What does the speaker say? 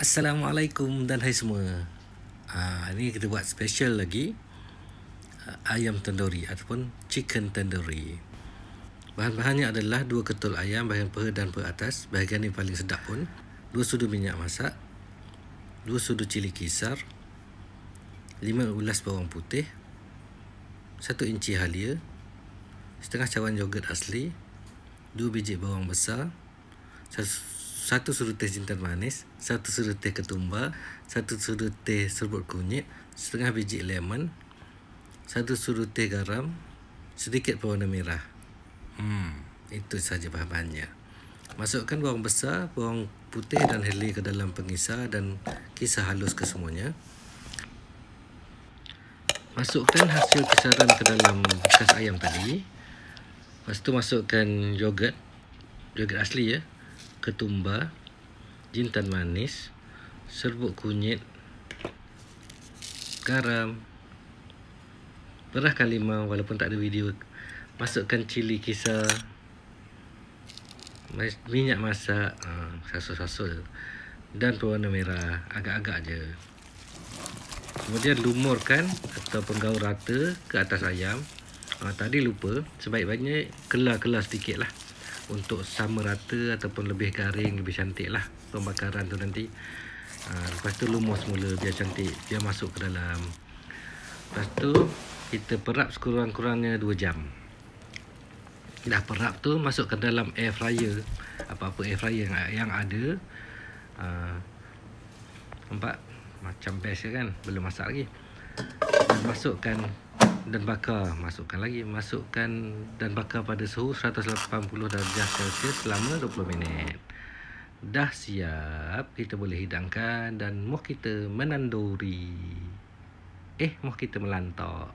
Assalamualaikum dan hai semua Ah, ini kita buat special lagi ah, Ayam tandoori ataupun chicken tandoori Bahan-bahannya adalah dua ketul ayam bahagian peha dan peha atas Bahagian yang paling sedap pun Dua sudu minyak masak Dua sudu cili kisar Lima ulas bawang putih Satu inci halia Setengah cawan yogurt asli 2 biji bawang besar, 1 sudu teh jintan manis, 1 sudu teh ketumbar, 1 sudu teh serbuk kunyit, setengah biji lemon, 1 sudu teh garam, sedikit pewarna merah. Hmm, itu sahaja bahan-bahannya. Masukkan bawang besar, bawang putih dan heli ke dalam pengisar dan kisar halus ke semuanya. Masukkan hasil kisaran ke dalam bekas ayam tadi. Lepas tu masukkan yogurt Yogurt asli ya ketumba, Jintan manis Serbuk kunyit Garam Perahkan limau walaupun tak ada video Masukkan cili kisar Minyak masak ha, Sasul-sasul Dan pewarna merah Agak-agak je Kemudian lumurkan Atau penggaul rata ke atas ayam uh, ah, Tadi lupa Sebaik-baiknya Kelar-kelar sedikit lah Untuk sama rata Ataupun lebih garing Lebih cantik lah Pembakaran tu nanti uh, Lepas tu lumus mula Biar cantik dia masuk ke dalam Lepas tu Kita perap sekurang-kurangnya 2 jam Dah perap tu masuk ke dalam air fryer Apa-apa air fryer yang, yang ada uh, Nampak? Macam best kan? Belum masak lagi Dan masukkan dan bakar masukkan lagi masukkan dan bakar pada suhu 180 darjah celsius selama 20 minit dah siap kita boleh hidangkan dan moh kita menanduri eh moh kita melantok